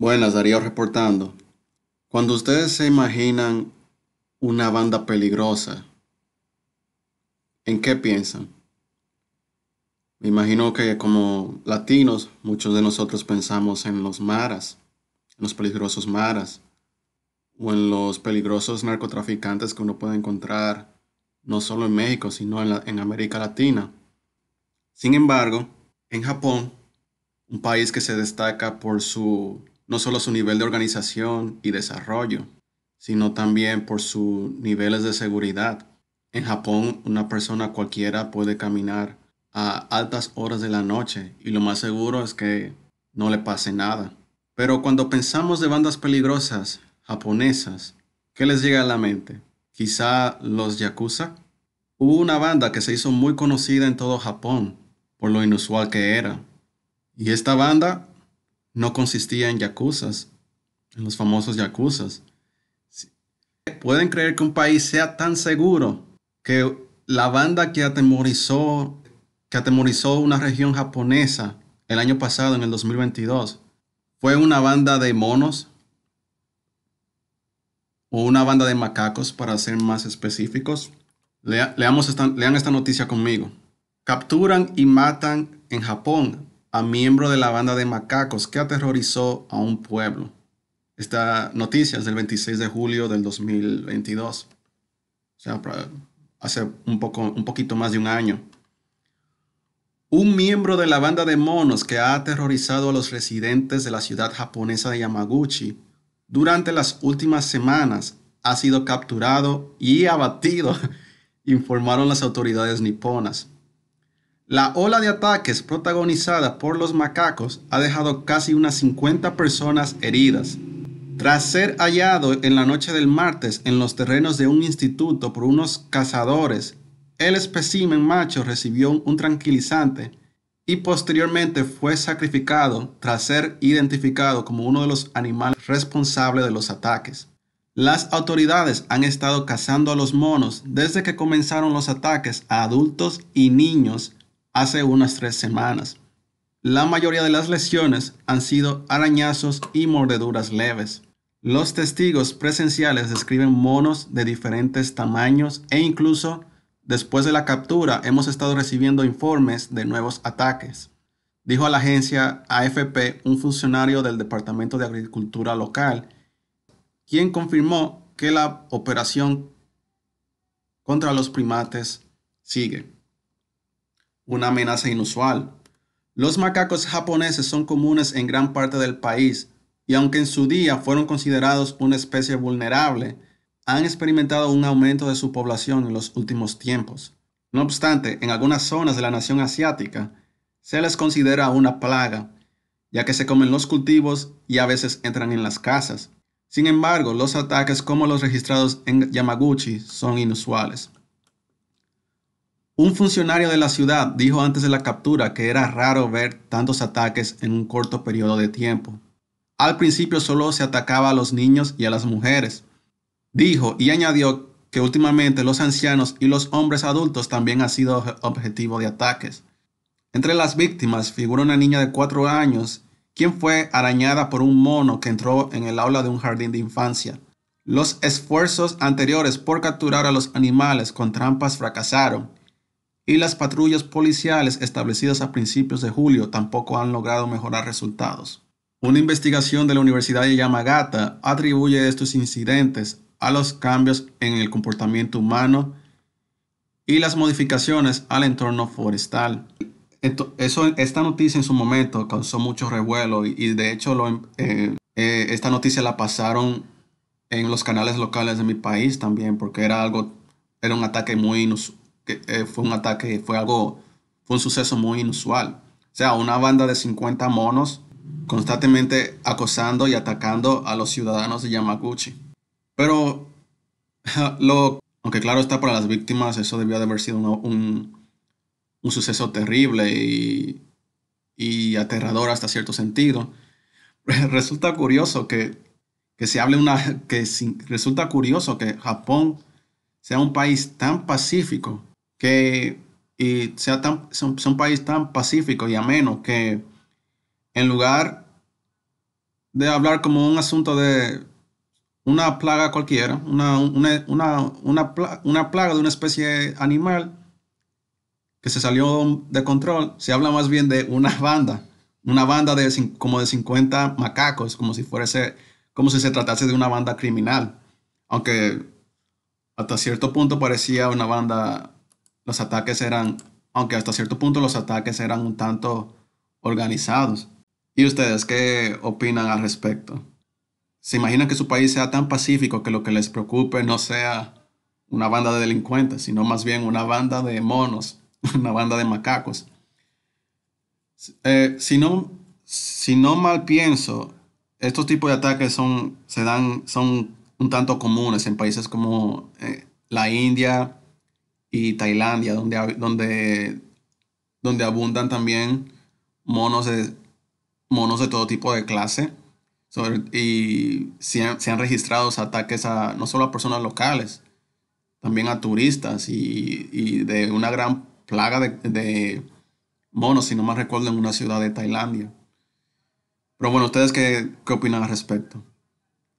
Buenas, Darío reportando. Cuando ustedes se imaginan una banda peligrosa, ¿en qué piensan? Me imagino que como latinos, muchos de nosotros pensamos en los maras, en los peligrosos maras, o en los peligrosos narcotraficantes que uno puede encontrar no solo en México, sino en, América Latina. Sin embargo, en Japón, un país que se destaca por su no solo su nivel de organización y desarrollo, sino también por sus niveles de seguridad. En Japón, una persona cualquiera puede caminar a altas horas de la noche y lo más seguro es que no le pase nada. Pero cuando pensamos de bandas peligrosas japonesas, ¿qué les llega a la mente? Quizá los Yakuza. Hubo una banda que se hizo muy conocida en todo Japón por lo inusual que era. Y esta banda no consistía en yacuzas, en los famosos yacuzas. ¿Pueden creer que un país sea tan seguro que la banda que atemorizó, que atemorizó una región japonesa el año pasado, en el 2022, fue una banda de monos o una banda de macacos, para ser más específicos? Lea, leamos lean esta noticia conmigo. Capturan y matan en Japón a miembro de la banda de macacos que aterrorizó a un pueblo. Esta noticia es del 26 de julio del 2022. O sea, hace un, poco, un poquito más de un año. Un miembro de la banda de monos que ha aterrorizado a los residentes de la ciudad japonesa de Yamaguchi durante las últimas semanas ha sido capturado y abatido, informaron las autoridades niponas. La ola de ataques protagonizada por los macacos ha dejado casi unas 50 personas heridas. Tras ser hallado en la noche del martes en los terrenos de un instituto por unos cazadores, el espécimen macho recibió un tranquilizante y posteriormente fue sacrificado tras ser identificado como uno de los animales responsables de los ataques. Las autoridades han estado cazando a los monos desde que comenzaron los ataques a adultos y niños hace unas tres semanas. La mayoría de las lesiones han sido arañazos y mordeduras leves. Los testigos presenciales describen monos de diferentes tamaños e incluso después de la captura hemos estado recibiendo informes de nuevos ataques, dijo a la agencia AFP un funcionario del Departamento de Agricultura local, quien confirmó que la operación contra los primates sigue una amenaza inusual. Los macacos japoneses son comunes en gran parte del país y aunque en su día fueron considerados una especie vulnerable, han experimentado un aumento de su población en los últimos tiempos. No obstante, en algunas zonas de la nación asiática se les considera una plaga, ya que se comen los cultivos y a veces entran en las casas. Sin embargo, los ataques como los registrados en Yamaguchi son inusuales. Un funcionario de la ciudad dijo antes de la captura que era raro ver tantos ataques en un corto periodo de tiempo. Al principio solo se atacaba a los niños y a las mujeres. Dijo y añadió que últimamente los ancianos y los hombres adultos también han sido objetivo de ataques. Entre las víctimas figura una niña de 4 años, quien fue arañada por un mono que entró en el aula de un jardín de infancia. Los esfuerzos anteriores por capturar a los animales con trampas fracasaron y las patrullas policiales establecidas a principios de julio tampoco han logrado mejorar resultados. Una investigación de la Universidad de Yamagata atribuye estos incidentes a los cambios en el comportamiento humano y las modificaciones al entorno forestal. eso, esta noticia en su momento causó mucho revuelo y, de hecho lo, eh, eh, esta noticia la pasaron en los canales locales de mi país también porque era algo, era un ataque muy, inusual. Eh, fue un ataque, fue algo, fue un suceso muy inusual. O sea, una banda de 50 monos constantemente acosando y atacando a los ciudadanos de Yamaguchi. Pero, aunque claro está para las víctimas, eso debió de haber sido un, suceso terrible y, aterrador hasta cierto sentido. Resulta curioso que, que se hable una. que resulta curioso que Japón sea un país tan pacífico que y sea tan, son, país tan pacífico y ameno que en lugar de hablar como un asunto de una plaga cualquiera, una, plaga, una, plaga de una especie animal que se salió de control, se habla más bien de una banda, una banda de como de 50 macacos, como si fuese, como si se tratase de una banda criminal, aunque hasta cierto punto parecía una banda los ataques eran, aunque hasta cierto punto los ataques eran un tanto organizados. ¿Y ustedes qué opinan al respecto? ¿Se imaginan que su país sea tan pacífico que lo que les preocupe no sea una banda de delincuentes, sino más bien una banda de monos, una banda de macacos? Eh, si, no, si no mal pienso, estos tipos de ataques son, se dan, son un tanto comunes en países como eh, la India, y Tailandia, donde, donde, donde abundan también monos de, monos de todo tipo de clase. y se han, se han registrado ataques a no solo a personas locales, también a turistas y, y de una gran plaga de, de monos, si no más recuerdo, en una ciudad de Tailandia. Pero bueno, ¿ustedes qué, qué opinan al respecto?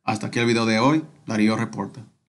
Hasta aquí el video de hoy. Darío reporta.